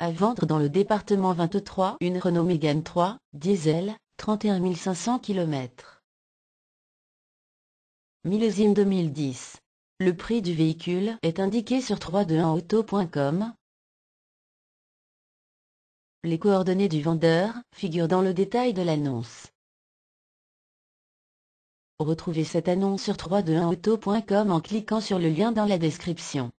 À vendre dans le département 23 une Renault Megane 3, diesel, 31 500 km. Millésime 2010. Le prix du véhicule est indiqué sur 321auto.com. Les coordonnées du vendeur figurent dans le détail de l'annonce. Retrouvez cette annonce sur 321auto.com en cliquant sur le lien dans la description.